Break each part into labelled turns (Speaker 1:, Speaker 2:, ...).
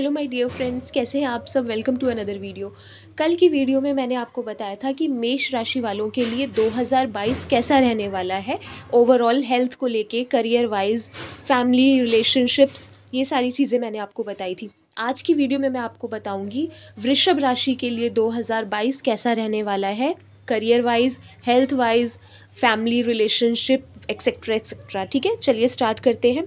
Speaker 1: hello my dear friends कैसे हैं आप सब वेलकम टू अनदर वीडियो कल की वीडियो में मैंने आपको बताया था कि मेष राशि वालों के लिए 2022 कैसा रहने वाला है ओवरऑल हेल्थ को लेके करियर वाइज फैमिली रिलेशनशिप्स ये सारी चीज़ें मैंने आपको बताई थी आज की वीडियो में मैं आपको बताऊँगी वृषभ राशि के लिए दो कैसा रहने वाला है career wise health wise family relationship etcetera etcetera ठीक है चलिए स्टार्ट करते हैं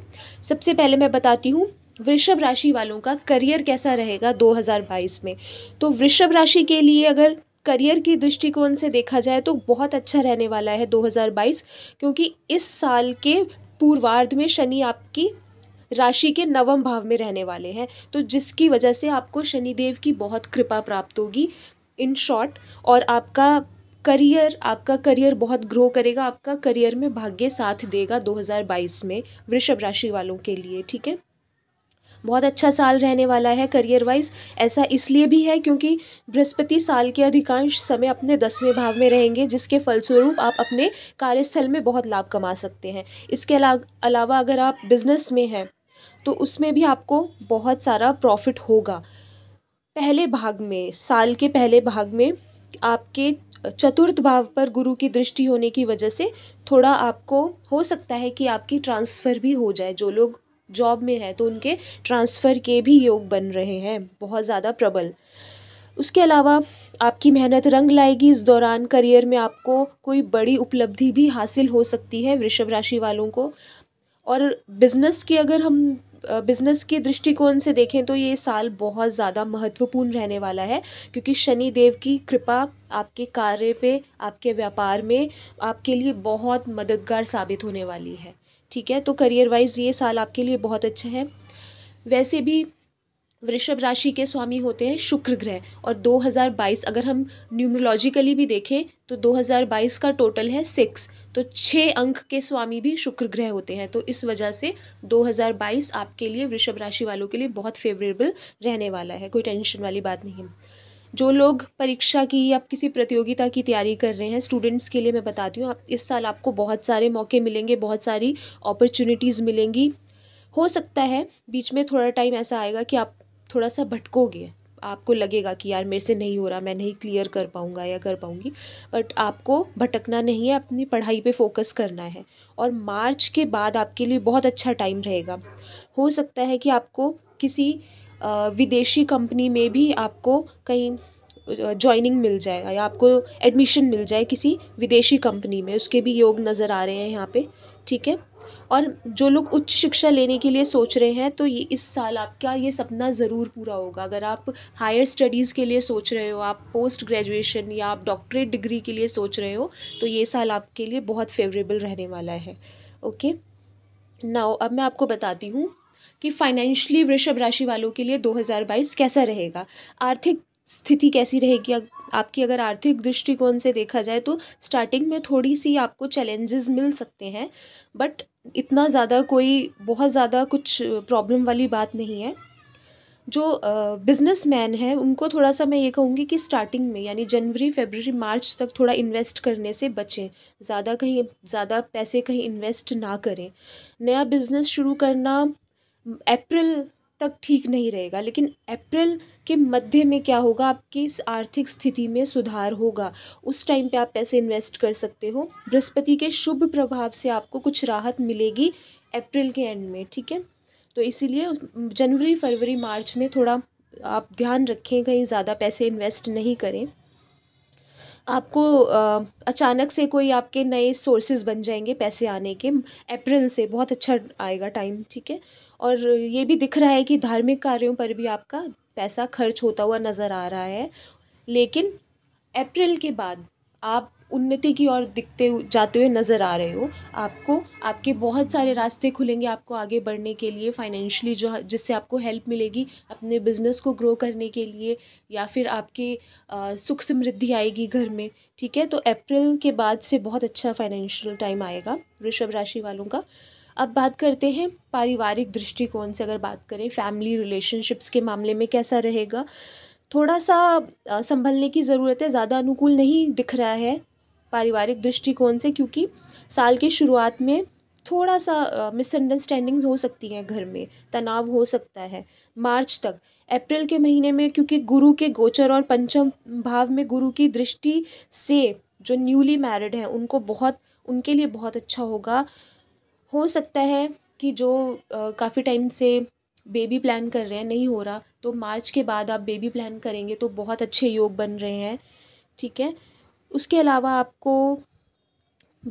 Speaker 1: सबसे पहले मैं बताती हूँ वृषभ राशि वालों का करियर कैसा रहेगा 2022 में तो वृषभ राशि के लिए अगर करियर की दृष्टिकोण से देखा जाए तो बहुत अच्छा रहने वाला है 2022 क्योंकि इस साल के पूर्वार्ध में शनि आपकी राशि के नवम भाव में रहने वाले हैं तो जिसकी वजह से आपको शनिदेव की बहुत कृपा प्राप्त होगी इन शॉर्ट और आपका करियर आपका करियर बहुत ग्रो करेगा आपका करियर में भाग्य साथ देगा 2022 में वृषभ राशि वालों के लिए ठीक है बहुत अच्छा साल रहने वाला है करियर वाइज ऐसा इसलिए भी है क्योंकि बृहस्पति साल के अधिकांश समय अपने दसवें भाव में रहेंगे जिसके फलस्वरूप आप अपने कार्यस्थल में बहुत लाभ कमा सकते हैं इसके अलावा अगर आप बिजनेस में हैं तो उसमें भी आपको बहुत सारा प्रॉफिट होगा पहले भाग में साल के पहले भाग में आपके चतुर्थ भाव पर गुरु की दृष्टि होने की वजह से थोड़ा आपको हो सकता है कि आपकी ट्रांसफ़र भी हो जाए जो लोग जॉब में है तो उनके ट्रांसफ़र के भी योग बन रहे हैं बहुत ज़्यादा प्रबल उसके अलावा आपकी मेहनत रंग लाएगी इस दौरान करियर में आपको कोई बड़ी उपलब्धि भी हासिल हो सकती है वृषभ राशि वालों को और बिज़नेस के अगर हम बिज़नेस के दृष्टिकोण से देखें तो ये साल बहुत ज़्यादा महत्वपूर्ण रहने वाला है क्योंकि शनि देव की कृपा आपके कार्य पे आपके व्यापार में आपके लिए बहुत मददगार साबित होने वाली है ठीक है तो करियर वाइज ये साल आपके लिए बहुत अच्छा है वैसे भी वृषभ राशि के स्वामी होते हैं शुक्र ग्रह और 2022 अगर हम न्यूमरोलॉजिकली भी देखें तो 2022 का टोटल है सिक्स तो छः अंक के स्वामी भी शुक्र ग्रह होते हैं तो इस वजह से 2022 आपके लिए वृषभ राशि वालों के लिए बहुत फेवरेबल रहने वाला है कोई टेंशन वाली बात नहीं है जो लोग परीक्षा की या किसी प्रतियोगिता की तैयारी कर रहे हैं स्टूडेंट्स के लिए मैं बताती हूँ आप इस साल आपको बहुत सारे मौके मिलेंगे बहुत सारी अपॉर्चुनिटीज़ मिलेंगी हो सकता है बीच में थोड़ा टाइम ऐसा आएगा कि आप थोड़ा सा भटकोगे आपको लगेगा कि यार मेरे से नहीं हो रहा मैं नहीं क्लियर कर पाऊँगा या कर पाऊँगी बट आपको भटकना नहीं है अपनी पढ़ाई पे फोकस करना है और मार्च के बाद आपके लिए बहुत अच्छा टाइम रहेगा हो सकता है कि आपको किसी विदेशी कंपनी में भी आपको कहीं जॉइनिंग मिल जाएगा या आपको एडमिशन मिल जाए किसी विदेशी कंपनी में उसके भी योग नज़र आ रहे हैं यहाँ पे ठीक है और जो लोग उच्च शिक्षा लेने के लिए सोच रहे हैं तो ये इस साल आपका ये सपना ज़रूर पूरा होगा अगर आप हायर स्टडीज़ के लिए सोच रहे हो आप पोस्ट ग्रेजुएशन या आप डॉक्टरेट डिग्री के लिए सोच रहे हो तो ये साल आपके लिए बहुत फेवरेबल रहने वाला है ओके नाउ अब मैं आपको बताती हूँ कि फाइनेंशली वृषभ राशि वालों के लिए 2022 कैसा रहेगा आर्थिक स्थिति कैसी रहेगी आपकी अगर आर्थिक दृष्टिकोण से देखा जाए तो स्टार्टिंग में थोड़ी सी आपको चैलेंजेस मिल सकते हैं बट इतना ज़्यादा कोई बहुत ज़्यादा कुछ प्रॉब्लम वाली बात नहीं है जो बिजनेस मैन है उनको थोड़ा सा मैं ये कहूँगी कि स्टार्टिंग में यानी जनवरी फेबररी मार्च तक थोड़ा इन्वेस्ट करने से बचें ज़्यादा कहीं ज़्यादा पैसे कहीं इन्वेस्ट ना करें नया बिजनेस शुरू करना अप्रैल तक ठीक नहीं रहेगा लेकिन अप्रैल के मध्य में क्या होगा आपकी इस आर्थिक स्थिति में सुधार होगा उस टाइम पे आप पैसे इन्वेस्ट कर सकते हो बृहस्पति के शुभ प्रभाव से आपको कुछ राहत मिलेगी अप्रैल के एंड में ठीक है तो इसीलिए जनवरी फरवरी मार्च में थोड़ा आप ध्यान रखें कहीं ज़्यादा पैसे इन्वेस्ट नहीं करें आपको अचानक से कोई आपके नए सोर्सेज बन जाएंगे पैसे आने के अप्रैल से बहुत अच्छा आएगा टाइम ठीक है और ये भी दिख रहा है कि धार्मिक कार्यों पर भी आपका पैसा खर्च होता हुआ नज़र आ रहा है लेकिन अप्रैल के बाद आप उन्नति की ओर दिखते जाते हुए नज़र आ रहे हो आपको आपके बहुत सारे रास्ते खुलेंगे आपको आगे बढ़ने के लिए फाइनेंशियली जो जिससे आपको हेल्प मिलेगी अपने बिजनेस को ग्रो करने के लिए या फिर आपके आ, सुख समृद्धि आएगी घर में ठीक है तो अप्रैल के बाद से बहुत अच्छा फाइनेंशियल टाइम आएगा वृषभ राशि वालों का अब बात करते हैं पारिवारिक दृष्टिकोण से अगर बात करें फैमिली रिलेशनशिप्स के मामले में कैसा रहेगा थोड़ा सा संभलने की ज़रूरत है ज़्यादा अनुकूल नहीं दिख रहा है पारिवारिक दृष्टिकोण से क्योंकि साल के शुरुआत में थोड़ा सा मिसअंडरस्टैंडिंग्स हो सकती हैं घर में तनाव हो सकता है मार्च तक अप्रैल के महीने में क्योंकि गुरु के गोचर और पंचम भाव में गुरु की दृष्टि से जो न्यूली मैरिड हैं उनको बहुत उनके लिए बहुत अच्छा होगा हो सकता है कि जो काफ़ी टाइम से बेबी प्लान कर रहे हैं नहीं हो रहा तो मार्च के बाद आप बेबी प्लान करेंगे तो बहुत अच्छे योग बन रहे हैं ठीक है उसके अलावा आपको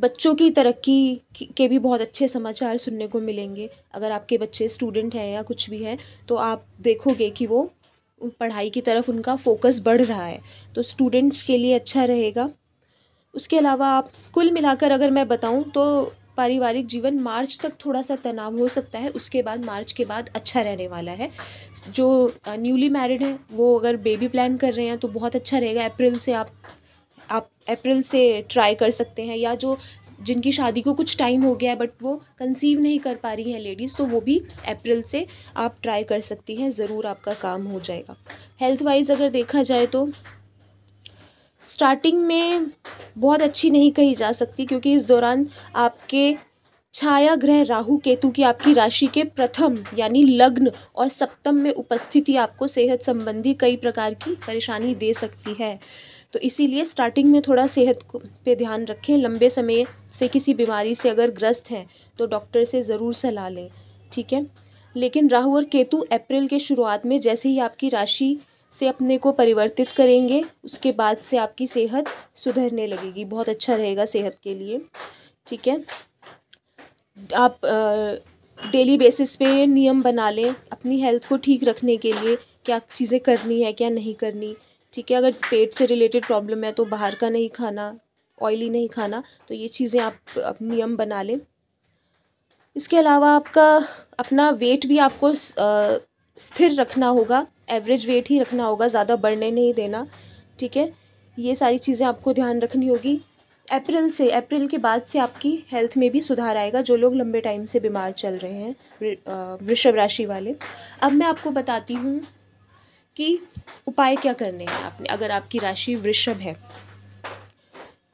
Speaker 1: बच्चों की तरक्की के भी बहुत अच्छे समाचार सुनने को मिलेंगे अगर आपके बच्चे स्टूडेंट हैं या कुछ भी है तो आप देखोगे कि वो पढ़ाई की तरफ उनका फोकस बढ़ रहा है तो स्टूडेंट्स के लिए अच्छा रहेगा उसके अलावा आप कुल मिलाकर अगर मैं बताऊं तो पारिवारिक जीवन मार्च तक थोड़ा सा तनाव हो सकता है उसके बाद मार्च के बाद अच्छा रहने वाला है जो न्यूली मैरिड है वो अगर बेबी प्लान कर रहे हैं तो बहुत अच्छा रहेगा अप्रैल से आप आप अप्रैल से ट्राई कर सकते हैं या जो जिनकी शादी को कुछ टाइम हो गया है बट वो कंसीव नहीं कर पा रही हैं लेडीज़ तो वो भी अप्रैल से आप ट्राई कर सकती हैं ज़रूर आपका काम हो जाएगा हेल्थ वाइज अगर देखा जाए तो स्टार्टिंग में बहुत अच्छी नहीं कही जा सकती क्योंकि इस दौरान आपके छाया ग्रह राहु केतु की आपकी राशि के प्रथम यानी लग्न और सप्तम में उपस्थिति आपको सेहत संबंधी कई प्रकार की परेशानी दे सकती है तो इसीलिए स्टार्टिंग में थोड़ा सेहत को पे ध्यान रखें लंबे समय से किसी बीमारी से अगर ग्रस्त हैं तो डॉक्टर से ज़रूर सलाह लें ठीक है लेकिन राहु और केतु अप्रैल के शुरुआत में जैसे ही आपकी राशि से अपने को परिवर्तित करेंगे उसके बाद से आपकी सेहत सुधरने लगेगी बहुत अच्छा रहेगा सेहत के लिए ठीक है आप डेली बेसिस पे नियम बना लें अपनी हेल्थ को ठीक रखने के लिए क्या चीज़ें करनी है क्या नहीं करनी ठीक है अगर पेट से रिलेटेड प्रॉब्लम है तो बाहर का नहीं खाना ऑयली नहीं खाना तो ये चीज़ें आप, आप नियम बना लें इसके अलावा आपका अपना वेट भी आपको आ, स्थिर रखना होगा एवरेज वेट ही रखना होगा ज़्यादा बढ़ने नहीं देना ठीक है ये सारी चीज़ें आपको ध्यान रखनी होगी अप्रैल से अप्रैल के बाद से आपकी हेल्थ में भी सुधार आएगा जो लोग लंबे टाइम से बीमार चल रहे हैं वृषभ राशि वाले अब मैं आपको बताती हूँ कि उपाय क्या करने हैं आपने अगर आपकी राशि वृषभ है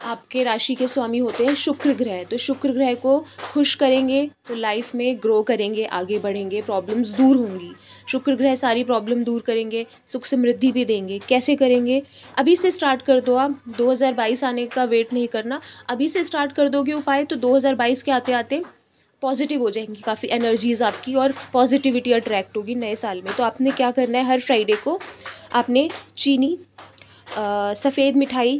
Speaker 1: आपके राशि के स्वामी होते हैं शुक्र ग्रह तो शुक्र ग्रह को खुश करेंगे तो लाइफ में ग्रो करेंगे आगे बढ़ेंगे प्रॉब्लम्स दूर होंगी शुक्र ग्रह सारी प्रॉब्लम दूर करेंगे सुख समृद्धि भी देंगे कैसे करेंगे अभी से स्टार्ट कर दो आप 2022 आने का वेट नहीं करना अभी से स्टार्ट कर दोगे उपाय तो 2022 के आते आते पॉजिटिव हो जाएंगी काफ़ी एनर्जीज़ आपकी और पॉजिटिविटी अट्रैक्ट होगी नए साल में तो आपने क्या करना है हर फ्राइडे को आपने चीनी सफ़ेद मिठाई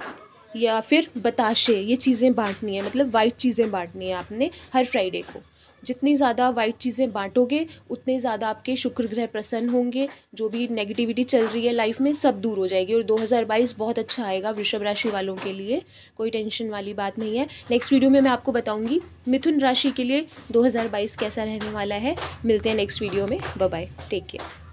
Speaker 1: या फिर बताशे ये चीज़ें बांटनी है मतलब वाइट चीज़ें बांटनी है आपने हर फ्राइडे को जितनी ज़्यादा वाइट चीज़ें बांटोगे उतने ज़्यादा आपके शुक्र ग्रह प्रसन्न होंगे जो भी नेगेटिविटी चल रही है लाइफ में सब दूर हो जाएगी और 2022 बहुत अच्छा आएगा वृषभ राशि वालों के लिए कोई टेंशन वाली बात नहीं है नेक्स्ट वीडियो में मैं आपको बताऊंगी मिथुन राशि के लिए 2022 कैसा रहने वाला है मिलते हैं नेक्स्ट वीडियो में बाय टेक केयर